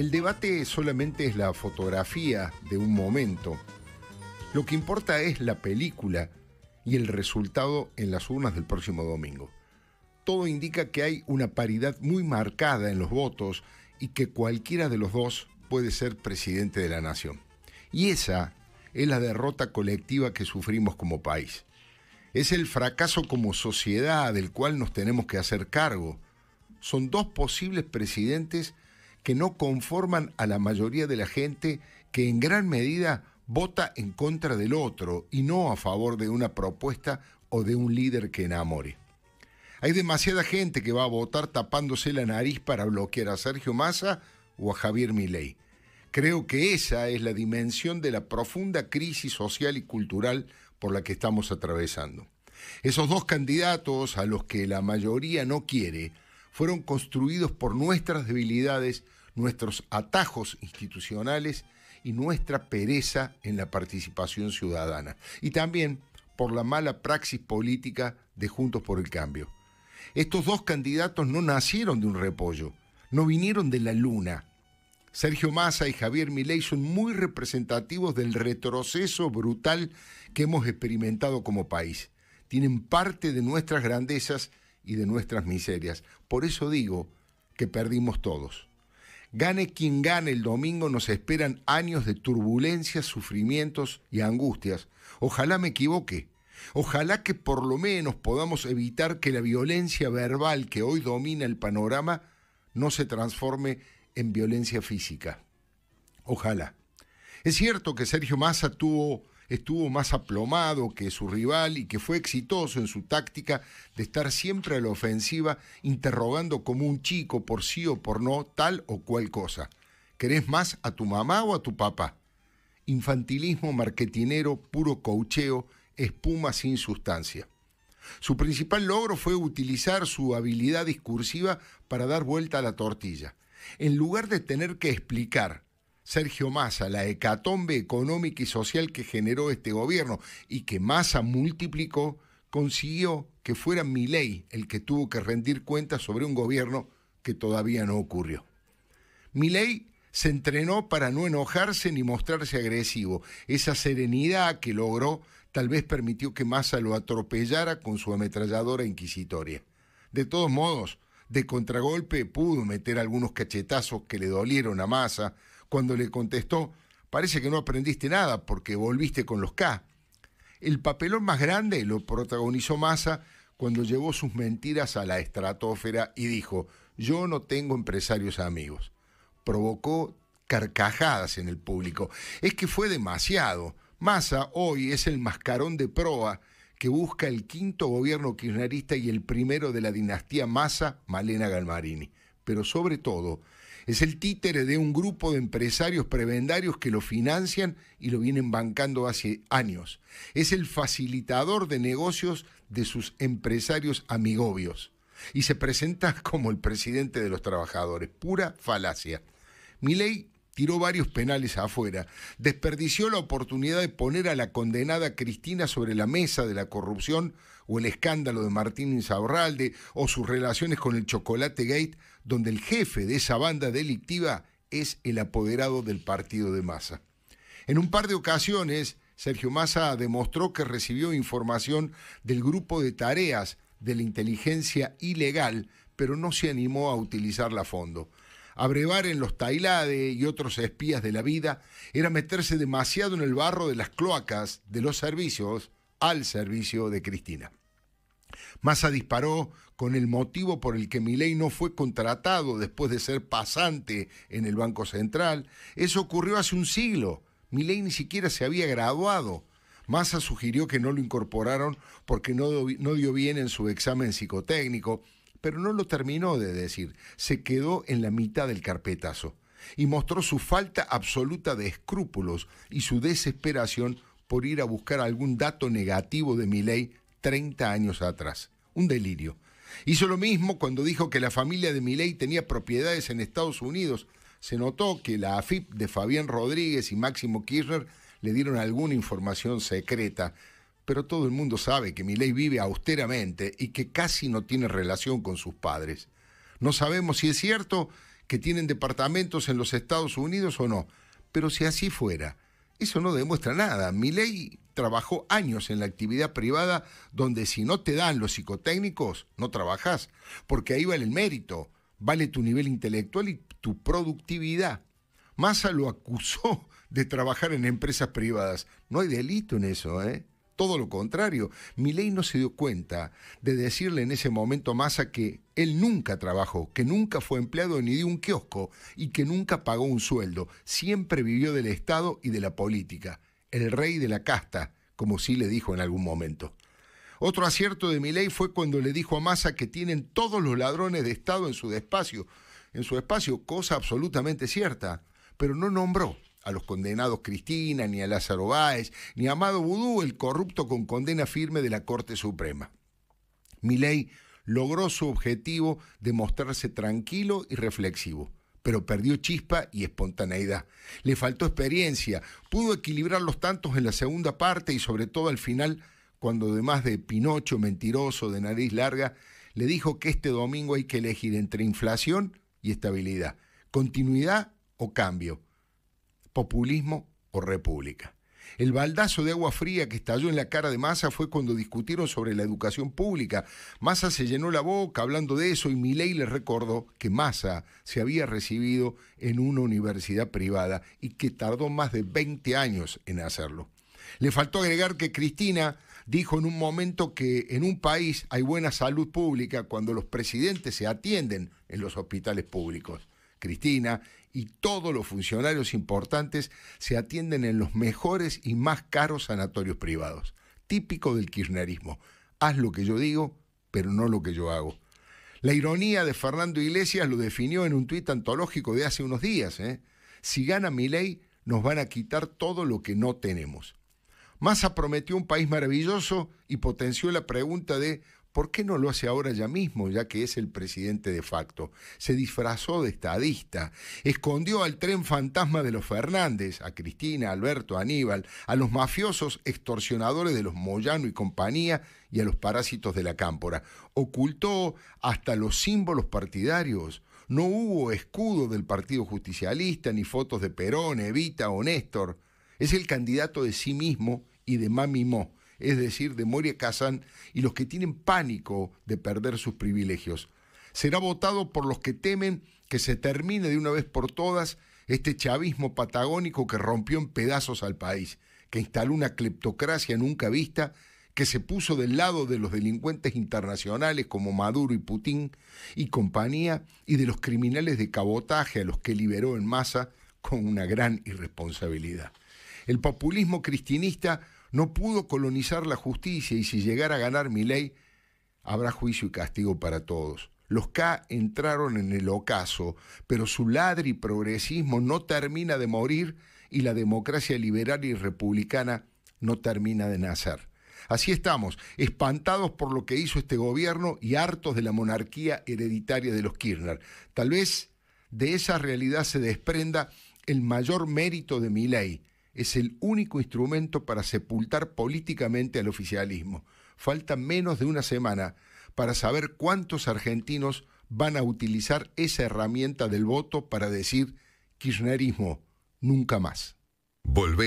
El debate solamente es la fotografía de un momento. Lo que importa es la película y el resultado en las urnas del próximo domingo. Todo indica que hay una paridad muy marcada en los votos y que cualquiera de los dos puede ser presidente de la nación. Y esa es la derrota colectiva que sufrimos como país. Es el fracaso como sociedad del cual nos tenemos que hacer cargo. Son dos posibles presidentes que no conforman a la mayoría de la gente que en gran medida vota en contra del otro y no a favor de una propuesta o de un líder que enamore. Hay demasiada gente que va a votar tapándose la nariz para bloquear a Sergio Massa o a Javier Milei. Creo que esa es la dimensión de la profunda crisis social y cultural por la que estamos atravesando. Esos dos candidatos a los que la mayoría no quiere fueron construidos por nuestras debilidades nuestros atajos institucionales y nuestra pereza en la participación ciudadana. Y también por la mala praxis política de Juntos por el Cambio. Estos dos candidatos no nacieron de un repollo, no vinieron de la luna. Sergio Massa y Javier Milei son muy representativos del retroceso brutal que hemos experimentado como país. Tienen parte de nuestras grandezas y de nuestras miserias. Por eso digo que perdimos todos. Gane quien gane el domingo, nos esperan años de turbulencias, sufrimientos y angustias. Ojalá me equivoque. Ojalá que por lo menos podamos evitar que la violencia verbal que hoy domina el panorama no se transforme en violencia física. Ojalá. Es cierto que Sergio Massa tuvo estuvo más aplomado que su rival y que fue exitoso en su táctica de estar siempre a la ofensiva interrogando como un chico por sí o por no tal o cual cosa. ¿Querés más a tu mamá o a tu papá? Infantilismo marketinero, puro cocheo, espuma sin sustancia. Su principal logro fue utilizar su habilidad discursiva para dar vuelta a la tortilla. En lugar de tener que explicar Sergio Massa, la hecatombe económica y social que generó este gobierno y que Massa multiplicó, consiguió que fuera Milei el que tuvo que rendir cuentas sobre un gobierno que todavía no ocurrió. Milei se entrenó para no enojarse ni mostrarse agresivo. Esa serenidad que logró tal vez permitió que Massa lo atropellara con su ametralladora inquisitoria. De todos modos, de contragolpe pudo meter algunos cachetazos que le dolieron a Massa, cuando le contestó, parece que no aprendiste nada porque volviste con los K. El papelón más grande lo protagonizó Massa cuando llevó sus mentiras a la estratosfera y dijo, yo no tengo empresarios amigos. Provocó carcajadas en el público. Es que fue demasiado. Massa hoy es el mascarón de proa que busca el quinto gobierno kirchnerista y el primero de la dinastía Massa, Malena Galmarini. Pero sobre todo, es el títere de un grupo de empresarios prebendarios que lo financian y lo vienen bancando hace años. Es el facilitador de negocios de sus empresarios amigobios. Y se presenta como el presidente de los trabajadores. Pura falacia. ley tiró varios penales afuera, desperdició la oportunidad de poner a la condenada Cristina sobre la mesa de la corrupción o el escándalo de Martín Insaurralde o sus relaciones con el Chocolate Gate, donde el jefe de esa banda delictiva es el apoderado del partido de Massa. En un par de ocasiones, Sergio Massa demostró que recibió información del grupo de tareas de la inteligencia ilegal, pero no se animó a utilizarla a fondo abrevar en los Tailade y otros espías de la vida era meterse demasiado en el barro de las cloacas de los servicios al servicio de Cristina. Massa disparó con el motivo por el que Milei no fue contratado después de ser pasante en el Banco Central. Eso ocurrió hace un siglo. Milei ni siquiera se había graduado. Massa sugirió que no lo incorporaron porque no dio bien en su examen psicotécnico pero no lo terminó de decir, se quedó en la mitad del carpetazo y mostró su falta absoluta de escrúpulos y su desesperación por ir a buscar algún dato negativo de mi 30 años atrás. Un delirio. Hizo lo mismo cuando dijo que la familia de Milei tenía propiedades en Estados Unidos. Se notó que la AFIP de Fabián Rodríguez y Máximo Kirchner le dieron alguna información secreta pero todo el mundo sabe que Milei vive austeramente y que casi no tiene relación con sus padres. No sabemos si es cierto que tienen departamentos en los Estados Unidos o no, pero si así fuera, eso no demuestra nada. Milei trabajó años en la actividad privada donde si no te dan los psicotécnicos, no trabajas, porque ahí vale el mérito, vale tu nivel intelectual y tu productividad. Massa lo acusó de trabajar en empresas privadas. No hay delito en eso, ¿eh? todo lo contrario. Milei no se dio cuenta de decirle en ese momento a Massa que él nunca trabajó, que nunca fue empleado ni de un kiosco y que nunca pagó un sueldo. Siempre vivió del Estado y de la política. El rey de la casta, como sí le dijo en algún momento. Otro acierto de Milei fue cuando le dijo a Massa que tienen todos los ladrones de Estado en su despacio, en su espacio, cosa absolutamente cierta, pero no nombró a los condenados Cristina, ni a Lázaro Báez, ni a Amado Vudú, el corrupto con condena firme de la Corte Suprema. Milei logró su objetivo de mostrarse tranquilo y reflexivo, pero perdió chispa y espontaneidad. Le faltó experiencia, pudo equilibrar los tantos en la segunda parte y sobre todo al final, cuando además de Pinocho mentiroso de nariz larga, le dijo que este domingo hay que elegir entre inflación y estabilidad, continuidad o cambio populismo o república. El baldazo de agua fría que estalló en la cara de Massa fue cuando discutieron sobre la educación pública. Massa se llenó la boca hablando de eso y Milei le recordó que Massa se había recibido en una universidad privada y que tardó más de 20 años en hacerlo. Le faltó agregar que Cristina dijo en un momento que en un país hay buena salud pública cuando los presidentes se atienden en los hospitales públicos. Cristina y todos los funcionarios importantes se atienden en los mejores y más caros sanatorios privados. Típico del kirchnerismo. Haz lo que yo digo, pero no lo que yo hago. La ironía de Fernando Iglesias lo definió en un tuit antológico de hace unos días. ¿eh? Si gana mi ley, nos van a quitar todo lo que no tenemos. Massa prometió un país maravilloso y potenció la pregunta de ¿Por qué no lo hace ahora ya mismo, ya que es el presidente de facto? Se disfrazó de estadista, escondió al tren fantasma de los Fernández, a Cristina, Alberto, Aníbal, a los mafiosos extorsionadores de los Moyano y compañía y a los parásitos de la cámpora. Ocultó hasta los símbolos partidarios. No hubo escudo del Partido Justicialista, ni fotos de Perón, Evita o Néstor. Es el candidato de sí mismo y de Mamimó es decir, de Moria Kazan, y los que tienen pánico de perder sus privilegios. Será votado por los que temen que se termine de una vez por todas este chavismo patagónico que rompió en pedazos al país, que instaló una cleptocracia nunca vista, que se puso del lado de los delincuentes internacionales como Maduro y Putin y compañía, y de los criminales de cabotaje a los que liberó en masa con una gran irresponsabilidad. El populismo cristinista no pudo colonizar la justicia y si llegara a ganar mi ley, habrá juicio y castigo para todos. Los K entraron en el ocaso, pero su ladri progresismo no termina de morir y la democracia liberal y republicana no termina de nacer. Así estamos, espantados por lo que hizo este gobierno y hartos de la monarquía hereditaria de los Kirchner. Tal vez de esa realidad se desprenda el mayor mérito de mi ley, es el único instrumento para sepultar políticamente al oficialismo. Falta menos de una semana para saber cuántos argentinos van a utilizar esa herramienta del voto para decir kirchnerismo, nunca más.